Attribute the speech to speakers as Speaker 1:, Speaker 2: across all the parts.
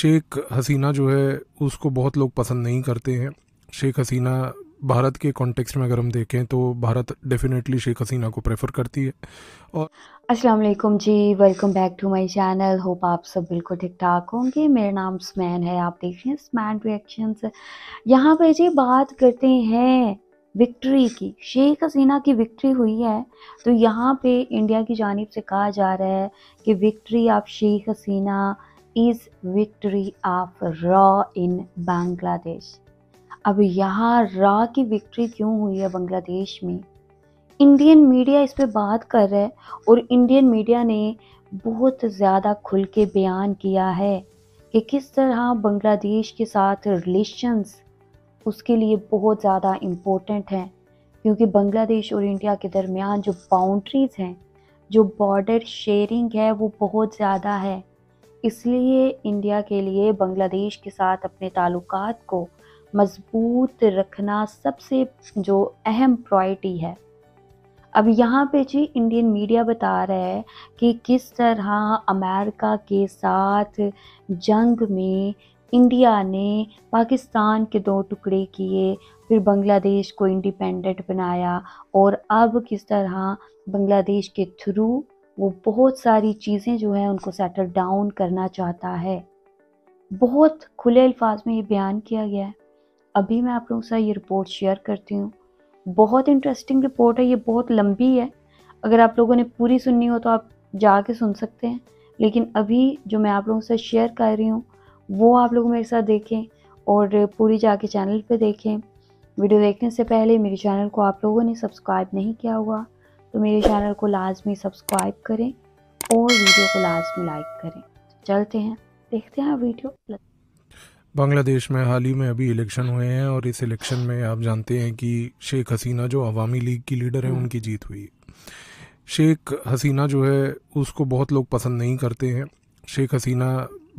Speaker 1: शेख हसीना जो है उसको बहुत लोग पसंद नहीं करते हैं शेख हसीना भारत के कॉन्टेक्स्ट में अगर हम देखें तो भारत डेफिनेटली शेख हसीना को प्रेफर करती है और
Speaker 2: अस्सलाम वालेकुम जी welcome back to my channel hope आप सब बिल्कुल ठीक ठाक होंगे मेरा नाम स्मैन है आप देख रहे हैं स्मैन रिएक्शन यहाँ पे जी बात करते हैं विक्ट्री की शेख हसीना की विक्ट्री हुई है तो यहाँ पे इंडिया की जानब से कहा जा रहा है कि विक्ट्री आप Sheikh Hasina is victory of रॉ इन बांग्लादेश अब यहाँ रॉ की विक्ट्री क्यों हुई है बांग्लादेश में इंडियन मीडिया इस पर बात कर रहा है और इंडियन मीडिया ने बहुत ज़्यादा खुल के बयान किया है कि किस तरह बांग्लादेश के साथ रिलेशंस उसके लिए बहुत ज़्यादा इम्पोर्टेंट हैं क्योंकि बांग्लादेश और इंडिया के दरमियान जो बाउंड्रीज़ हैं जो बॉर्डर शेयरिंग है वो बहुत ज़्यादा है इसलिए इंडिया के लिए बांग्लादेश के साथ अपने ताल्लुक को मजबूत रखना सबसे जो अहम प्रायोरिटी है अब यहाँ पे जी इंडियन मीडिया बता रहा है कि किस तरह अमेरिका के साथ जंग में इंडिया ने पाकिस्तान के दो टुकड़े किए फिर बांग्लादेश को इंडिपेंडेंट बनाया और अब किस तरह बांग्लादेश के थ्रू वो बहुत सारी चीज़ें जो हैं उनको सेटल डाउन करना चाहता है बहुत खुले अल्फाज में ये बयान किया गया है अभी मैं आप लोगों से ये रिपोर्ट शेयर करती हूँ बहुत इंटरेस्टिंग रिपोर्ट है ये बहुत लंबी है अगर आप लोगों ने पूरी सुननी हो तो आप जा कर सुन सकते हैं लेकिन अभी जो मैं आप लोगों से शेयर कर रही हूँ वो आप लोग मेरे साथ देखें और पूरी जाके चैनल पे देखें वीडियो देखने से पहले मेरे चैनल को आप लोगों ने सब्सक्राइब नहीं किया हुआ तो मेरे चैनल को लाजमी सब्सक्राइब करें और वीडियो को लाजमी लाइक करें चलते हैं देखते हैं वीडियो
Speaker 1: बांग्लादेश में हाल ही में अभी इलेक्शन हुए हैं और इस इलेक्शन में आप जानते हैं कि शेख हसीना जो अवामी लीग की लीडर है हम्म। उनकी जीत हुई शेख हसीना जो है उसको बहुत लोग पसंद नहीं करते हैं शेख हसीना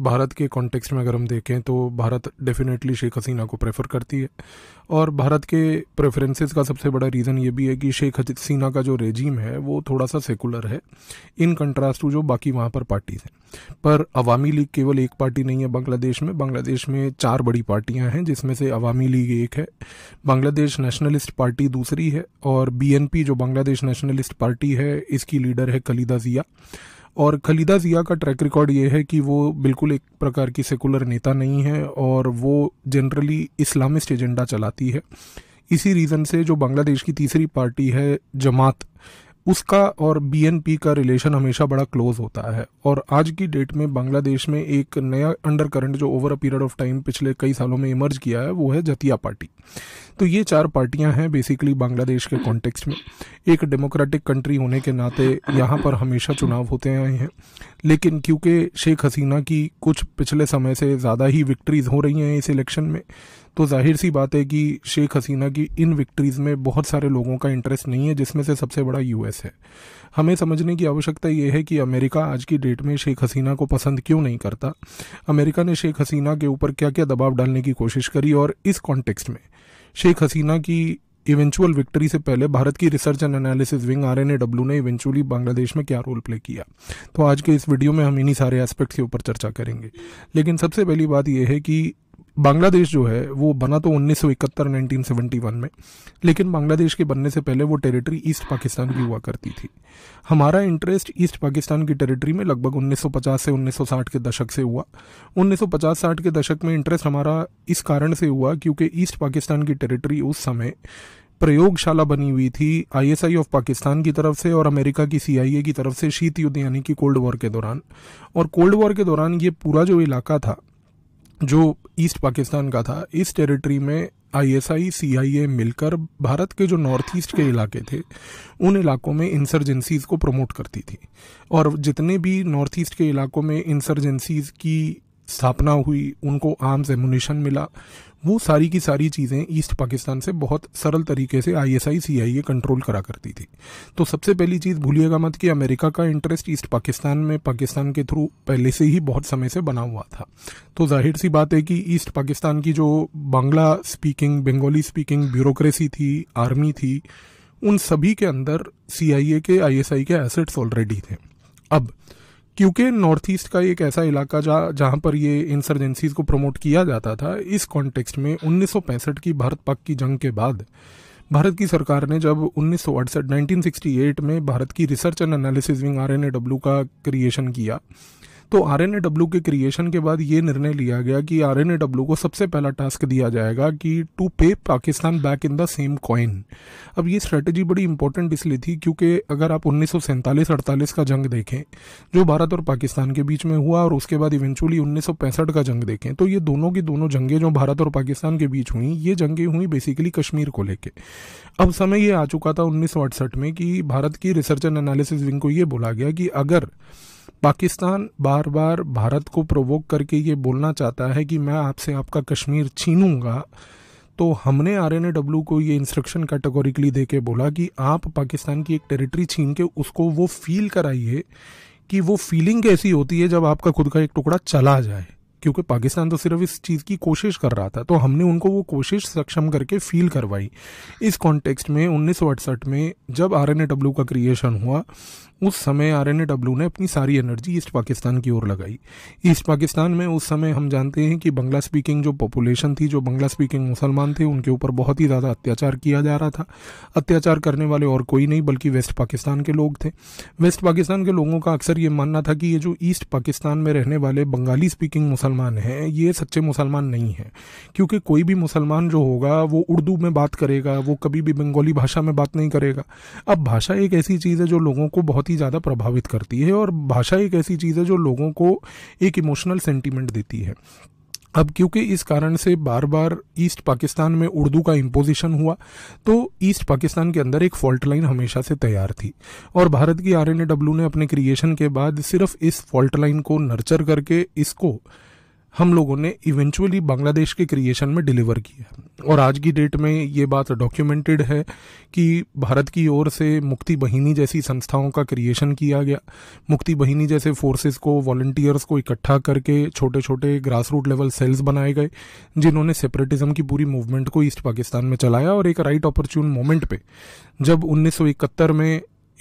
Speaker 1: भारत के कॉन्टेक्स्ट में अगर हम देखें तो भारत डेफिनेटली शेख हसीना को प्रेफर करती है और भारत के प्रेफरेंसेस का सबसे बड़ा रीज़न ये भी है कि शेख हसीना का जो रेजीम है वो थोड़ा सा सेकुलर है इन कंट्रास्ट टू जो बाकी वहाँ पर पार्टीज़ हैं पर अवामी लीग केवल एक पार्टी नहीं है बांग्लादेश में बांग्लादेश में चार बड़ी पार्टियाँ हैं जिसमें से अवामी लीग एक है बांग्लादेश नेशनलिस्ट पार्टी दूसरी है और बी जो बांग्लादेश नेशनलिस्ट पार्टी है इसकी लीडर है खलीदा जिया और खलीदा जिया का ट्रैक रिकॉर्ड ये है कि वो बिल्कुल एक प्रकार की सेकुलर नेता नहीं है और वो जनरली इस्लामिस्ट एजेंडा चलाते आती है इसी रीज़न से जो बांग्लादेश की तीसरी पार्टी है जमात उसका और बीएनपी का रिलेशन हमेशा बड़ा क्लोज होता है और आज की डेट में बांग्लादेश में एक नया अंडर करंट जो over a period of time पिछले कई सालों में इमर्ज किया है वो है जतिया पार्टी तो ये चार पार्टियां हैं बेसिकली बांग्लादेश के कॉन्टेक्स्ट में एक डेमोक्रेटिक कंट्री होने के नाते यहाँ पर हमेशा चुनाव होते आए हैं लेकिन क्योंकि शेख हसीना की कुछ पिछले समय से ज़्यादा ही विक्ट्रीज हो रही हैं इस इलेक्शन में तो जाहिर सी बात है कि शेख हसीना की इन विक्ट्रीज़ में बहुत सारे लोगों का इंटरेस्ट नहीं है जिसमें से सबसे बड़ा यूएस है हमें समझने की आवश्यकता यह है कि अमेरिका आज की डेट में शेख हसीना को पसंद क्यों नहीं करता अमेरिका ने शेख हसीना के ऊपर क्या क्या दबाव डालने की कोशिश करी और इस कॉन्टेक्स्ट में शेख हसीना की इवेंचुअल विक्ट्री से पहले भारत की research and analysis wing R N W ने इवेंचुअली बांग्लादेश में क्या रोल प्ले किया तो आज के इस वीडियो में हम इन्हीं सारे एस्पेक्ट्स के ऊपर चर्चा करेंगे लेकिन सबसे पहली बात यह है कि बांग्लादेश जो है वो बना तो 1971 1971 में लेकिन बांग्लादेश के बनने से पहले वो टेरिटरी ईस्ट पाकिस्तान की हुआ करती थी हमारा इंटरेस्ट ईस्ट पाकिस्तान की टेरिटरी में लगभग 1950 से 1960 के दशक से हुआ 1950-60 के दशक में इंटरेस्ट हमारा इस कारण से हुआ क्योंकि ईस्ट पाकिस्तान की टेरिटरी उस समय प्रयोगशाला बनी हुई थी आईएसआई ऑफ पाकिस्तान की तरफ से और अमेरिका की सीआईए की तरफ से शीत युद्ध यानी कि कोल्ड वॉर के दौरान और कोल्ड वॉर के दौरान ये पूरा जो इलाका था जो ईस्ट पाकिस्तान का था इस टेरिटरी में आईएसआई सीआईए मिलकर भारत के जो नॉर्थ ईस्ट के इलाके थे उन इलाकों में इंसर्जेंसीज को प्रमोट करती थी और जितने भी नॉर्थ ईस्ट के इलाकों में इंसर्जेंसीज की स्थापना हुई उनको आर्म्स एमुनेशन मिला वो सारी की सारी चीज़ें ईस्ट पाकिस्तान से बहुत सरल तरीके से आईएसआई सीआईए कंट्रोल करा करती थी तो सबसे पहली चीज़ भूलिएगा मत कि अमेरिका का इंटरेस्ट ईस्ट पाकिस्तान में पाकिस्तान के थ्रू पहले से ही बहुत समय से बना हुआ था तो जाहिर सी बात है कि ईस्ट पाकिस्तान की जो Bangla speaking Bengali speaking bureaucracy थी आर्मी थी उन सभी के अंदर सीआईए के आईएसआई के एसेट्स ऑलरेडी थे अब क्योंकि नॉर्थ ईस्ट का एक ऐसा इलाका जहाँ जहाँ पर ये इंसर्जेंसीज को प्रमोट किया जाता था इस कॉन्टेक्स्ट में 1965 की भारत पाक की जंग के बाद भारत की सरकार ने जब उन्नीस सौ में भारत की research and analysis wing R का क्रिएशन किया तो आर एन ए डब्ल्यू के क्रिएशन के बाद ये निर्णय लिया गया कि आर एन ए डब्ल्यू को सबसे पहला टास्क दिया जाएगा कि to pay Pakistan back in the same coin अब ये स्ट्रेटजी बड़ी इंपॉर्टेंट इसलिए थी क्योंकि अगर आप उन्नीस सौ सैंतालीस अड़तालीस का जंग देखें जो भारत और पाकिस्तान के बीच में हुआ और उसके बाद इवेंचुअली उन्नीस सौ पैंसठ का जंग देखें तो ये दोनों की दोनों जंगें जो भारत और पाकिस्तान के बीच हुई ये जंगें हुई बेसिकली कश्मीर को लेकर अब समय ये आ चुका था उन्नीस सौ अड़सठ में कि भारत की रिसर्च एंड एनालिसिस विंग को ये बोला गया कि अगर पाकिस्तान बार बार भारत को प्रोवोक करके ये बोलना चाहता है कि मैं आपसे आपका कश्मीर छीनूंगा तो हमने आर एन डब्ल्यू को ये इंस्ट्रक्शन कैटेगोरिकली दे के बोला कि आप पाकिस्तान की एक टेरिटरी छीन के उसको वो फील कराइए कि वो फीलिंग कैसी होती है जब आपका खुद का एक टुकड़ा चला जाए क्योंकि पाकिस्तान तो सिर्फ इस चीज़ की कोशिश कर रहा था तो हमने उनको वो कोशिश सक्षम करके फील करवाई इस कॉन्टेक्स्ट में उन्नीस में जब आर का क्रिएशन हुआ उस समय आर एन डब्ल्यू ने अपनी सारी एनर्जी ईस्ट पाकिस्तान की ओर लगाई ईस्ट पाकिस्तान में उस समय हम जानते हैं कि बंगला स्पीकिंग जो पॉपुलेशन थी जो बंगला स्पीकिंग मुसलमान थे उनके ऊपर बहुत ही ज़्यादा अत्याचार किया जा रहा था अत्याचार करने वाले और कोई नहीं बल्कि वेस्ट पाकिस्तान के लोग थे वेस्ट पाकिस्तान के लोगों का अक्सर ये मानना था कि ये जो ईस्ट पाकिस्तान में रहने वाले बंगाली स्पीकिंग मुसलमान हैं ये सच्चे मुसलमान नहीं हैं क्योंकि कोई भी मुसलमान जो होगा वो उर्दू में बात करेगा वो कभी भी बंगाली भाषा में बात नहीं करेगा अब भाषा एक ऐसी चीज़ है जो लोगों को बहुत बहुत ही ज़्यादा प्रभावित करती है और भाषा एक ऐसी चीज़ है जो लोगों को एक इमोशनल सेंटिमेंट देती है अब क्योंकि इस कारण से बार बार ईस्ट पाकिस्तान में उर्दू का इम्पोजिशन हुआ तो ईस्ट पाकिस्तान के अंदर एक फॉल्ट लाइन हमेशा से तैयार थी और भारत की आर ने अपने क्रिएशन के बाद सिर्फ इस फॉल्ट लाइन को नर्चर करके इसको हम लोगों ने इवेंचुअली बांग्लादेश के क्रिएशन में डिलीवर किया और आज की डेट में ये बात डॉक्यूमेंटेड है कि भारत की ओर से मुक्ति बहिनी जैसी संस्थाओं का क्रिएशन किया गया मुक्ति बहिनी जैसे फोर्सेस को वॉल्टियर्स को इकट्ठा करके छोटे छोटे ग्रास रूट लेवल सेल्स बनाए गए जिन्होंने सेपरेटिज्म की पूरी मूवमेंट को ईस्ट पाकिस्तान में चलाया और एक राइट अपॉर्चून मोमेंट पे जब उन्नीस में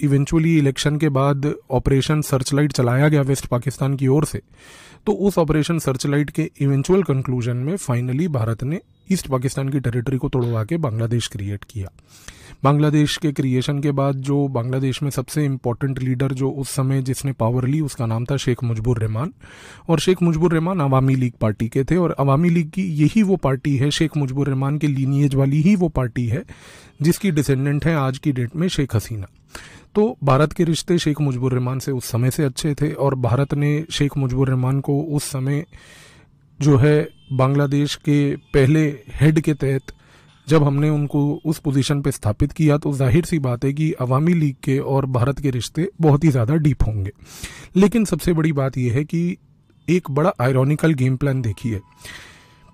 Speaker 1: इवेंचुअली इलेक्शन के बाद ऑपरेशन सर्चलाइट चलाया गया वेस्ट पाकिस्तान की ओर से तो उस ऑपरेशन सर्चलाइट के इवेंचुअल कंक्लूजन में फाइनली भारत ने ईस्ट पाकिस्तान की टेरिटरी को तोड़वा के बांग्लादेश क्रिएट किया बांग्लादेश के क्रिएशन के बाद जो बांग्लादेश में सबसे इम्पोर्टेंट लीडर जो उस समय जिसने पावर ली उसका नाम था शेख मुजबुर रहमान और शेख मुजबुर रहमान अवामी लीग पार्टी के थे और अवामी लीग की यही वो पार्टी है शेख मुजबुर रहमान के लीनिएज वाली ही वो पार्टी है जिसकी डिसेंडेंट है आज की डेट में शेख हसीना तो भारत के रिश्ते शेख मुजबुर रहमान से उस समय से अच्छे थे और भारत ने शेख मुजबुर रहमान को उस समय जो है बांग्लादेश के पहले हेड के तहत जब हमने उनको उस पोजीशन पर स्थापित किया तो जाहिर सी बात है कि अवामी लीग के और भारत के रिश्ते बहुत ही ज़्यादा डीप होंगे लेकिन सबसे बड़ी बात यह है कि एक बड़ा आयरॉनिकल गेम प्लान देखिए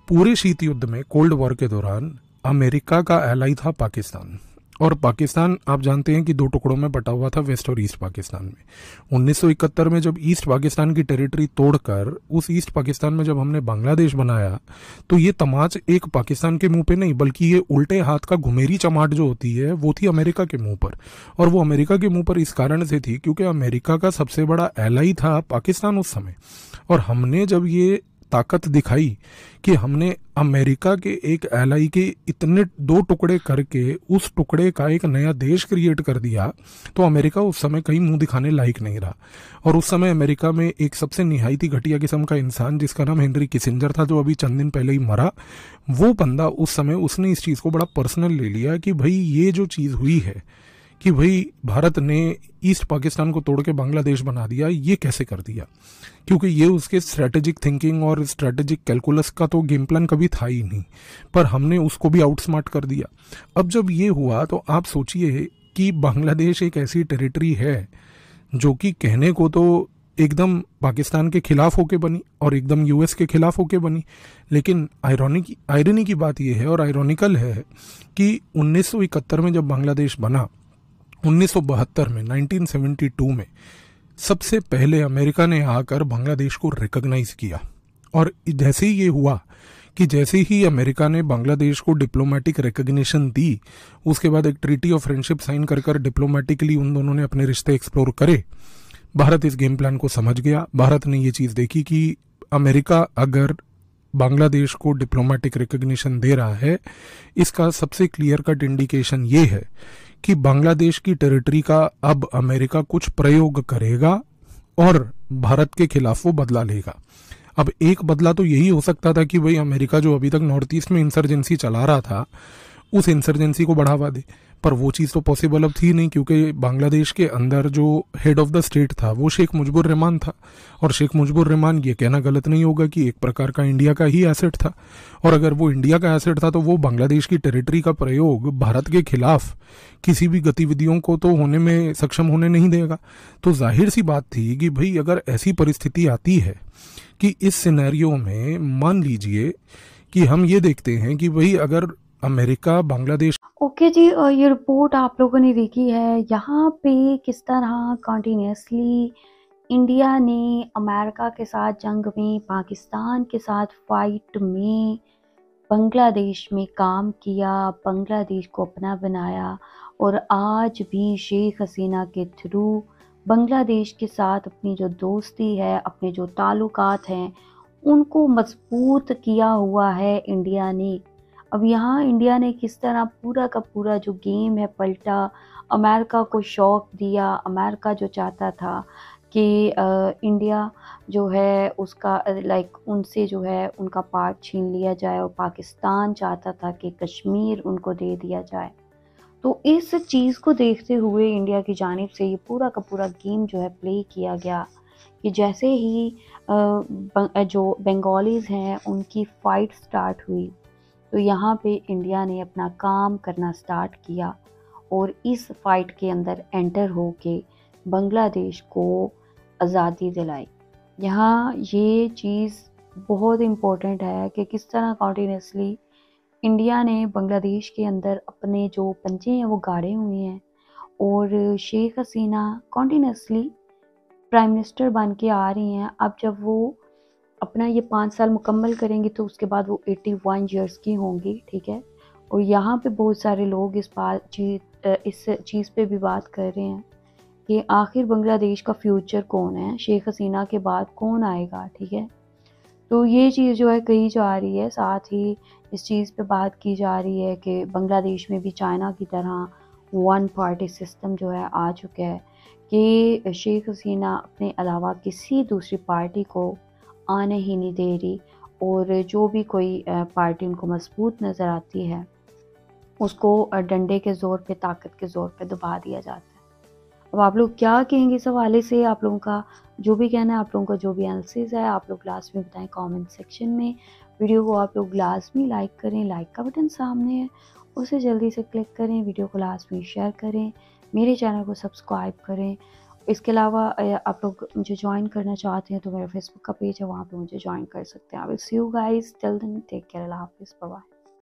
Speaker 1: पूरे शीत युद्ध में कोल्ड वॉर के दौरान अमेरिका का एलाई था पाकिस्तान और पाकिस्तान आप जानते हैं कि दो टुकड़ों में बटा हुआ था वेस्ट और ईस्ट पाकिस्तान में 1971 में जब ईस्ट पाकिस्तान की टेरिटरी तोड़कर उस ईस्ट पाकिस्तान में जब हमने बांग्लादेश बनाया तो ये तमाच एक पाकिस्तान के मुंह पे नहीं बल्कि ये उल्टे हाथ का घुमेरी चमाट जो होती है वो थी अमेरिका के मुंह पर और वो अमेरिका के मुंह पर इस कारण से थी क्योंकि अमेरिका का सबसे बड़ा एलाई था पाकिस्तान उस समय और हमने जब ये ताकत दिखाई कि हमने अमेरिका के एक एल के इतने दो टुकड़े करके उस टुकड़े का एक नया देश क्रिएट कर दिया तो अमेरिका उस समय कहीं मुंह दिखाने लायक नहीं रहा और उस समय अमेरिका में एक सबसे निहायती घटिया किस्म का इंसान जिसका नाम हेनरी किसिंजर था जो अभी चंद दिन पहले ही मरा वो बंदा उस समय उसने इस चीज़ को बड़ा पर्सनल ले लिया कि भाई ये जो चीज़ हुई है कि भाई भारत ने ईस्ट पाकिस्तान को तोड़ के बांग्लादेश बना दिया ये कैसे कर दिया क्योंकि ये उसके स्ट्रेटेजिक थिंकिंग और स्ट्रेटेजिक कैलकुलस का तो गेम प्लान कभी था ही नहीं पर हमने उसको भी आउटस्मार्ट कर दिया अब जब ये हुआ तो आप सोचिए कि बांग्लादेश एक ऐसी टेरिटरी है जो कि कहने को तो एकदम पाकिस्तान के खिलाफ होके बनी और एकदम यूएस के खिलाफ होके बनी लेकिन आयरॉनिक आयरनी की बात यह है और आयरॉनिकल है कि 1971 में जब बांग्लादेश बना 1972 में 1972 में सबसे पहले अमेरिका ने आकर बांग्लादेश को रिकग्नाइज किया और जैसे ही ये हुआ कि जैसे ही अमेरिका ने बांग्लादेश को डिप्लोमेटिक रिकग्निशन दी उसके बाद एक ट्रीटी ऑफ फ्रेंडशिप साइन कर कर डिप्लोमेटिकली उन दोनों ने अपने रिश्ते एक्सप्लोर करे भारत इस गेम प्लान को समझ गया भारत ने ये चीज़ देखी कि अमेरिका अगर बांग्लादेश को डिप्लोमेटिक रिकग्निशन दे रहा है इसका सबसे क्लियर कट इंडिकेशन ये है कि बांग्लादेश की टेरिटरी का अब अमेरिका कुछ प्रयोग करेगा और भारत के खिलाफ वो बदला लेगा अब एक बदला तो यही हो सकता था कि भाई अमेरिका जो अभी तक नॉर्थ ईस्ट में इंसर्जेंसी चला रहा था उस इंसर्जेंसी को बढ़ावा दे पर वो चीज़ तो पॉसिबल अब थी नहीं क्योंकि बांग्लादेश के अंदर जो हेड ऑफ द स्टेट था वो शेख मुजबुर रहमान था और शेख मुजबुर रहमान ये कहना गलत नहीं होगा कि एक प्रकार का इंडिया का ही एसेट था और अगर वो इंडिया का एसेट था तो वो बांग्लादेश की टेरिटरी का प्रयोग भारत के खिलाफ किसी भी गतिविधियों को तो होने में सक्षम होने नहीं देगा तो जाहिर सी बात थी कि भाई अगर ऐसी परिस्थिति आती है कि इस सिनेरियो में मान लीजिए कि हम ये देखते हैं कि भाई अगर अमेरिका बांग्लादेश
Speaker 2: ओके okay जी ये रिपोर्ट आप लोगों ने देखी है यहाँ पे किस तरह कॉन्टीन्यूसली इंडिया ने अमेरिका के साथ जंग में पाकिस्तान के साथ फाइट में बांग्लादेश में काम किया बांग्लादेश को अपना बनाया और आज भी शेख हसीना के थ्रू बांग्लादेश के साथ अपनी जो दोस्ती है अपने जो ताल्लुकात हैं उनको मजबूत किया हुआ है इंडिया ने अब यहाँ इंडिया ने किस तरह पूरा का पूरा जो गेम है पलटा अमेरिका को शौक दिया अमेरिका जो चाहता था कि इंडिया जो है उसका लाइक उनसे जो है उनका पार्ट छीन लिया जाए और पाकिस्तान चाहता था कि कश्मीर उनको दे दिया जाए तो इस चीज़ को देखते हुए इंडिया की जानब से ये पूरा का पूरा गेम जो है प्ले किया गया कि जैसे ही जो बंगालीज़ हैं उनकी फ़ाइट स्टार्ट हुई तो यहाँ पे इंडिया ने अपना काम करना स्टार्ट किया और इस फाइट के अंदर एंटर हो के बांग्लादेश को आज़ादी दिलाई यहाँ ये चीज़ बहुत इम्पोर्टेंट है कि किस तरह कॉन्टीन्यूसली इंडिया ने बांग्लादेश के अंदर अपने जो पंजे हैं वो गाड़े हुए हैं और Sheikh Hasina continuously prime minister बन के आ रही हैं अब जब वो अपना ये पाँच साल मुकम्मल करेंगी तो उसके बाद वो एटी वन ईयर्स की होंगी ठीक है और यहाँ पे बहुत सारे लोग इस बात चीज इस चीज़ पे भी बात कर रहे हैं कि आखिर बांग्लादेश का फ्यूचर कौन है शेख हसीना के बाद कौन आएगा ठीक है तो ये चीज़ जो है कही जा रही है साथ ही इस चीज़ पे बात की जा रही है कि बांग्लादेश में भी चाइना की तरह वन पार्टी सिस्टम जो है आ चुका है कि शेख हसीना अपने अलावा किसी दूसरी पार्टी को आने ही नहीं दे रही और जो भी कोई पार्टी उनको मजबूत नज़र आती है उसको डंडे के ज़ोर पे ताकत के ज़ोर पे दबा दिया जाता है अब आप लोग क्या कहेंगे इस हवाले से आप लोगों का जो भी कहना है आप लोगों का जो भी एनालिसिस है आप लोग लास्ट में बताएं कमेंट सेक्शन में वीडियो को आप लोग लास्ट में लाइक करें लाइक का बटन सामने है उसे जल्दी से क्लिक करें वीडियो को लास्ट में शेयर करें मेरे चैनल को सब्सक्राइब करें इसके अलावा आप लोग मुझे ज्वाइन करना चाहते हैं तो मेरा फेसबुक का पेज है वहाँ पे मुझे ज्वाइन कर सकते हैं I will see you guys till then take care अल्लाह हाफिज़ बाय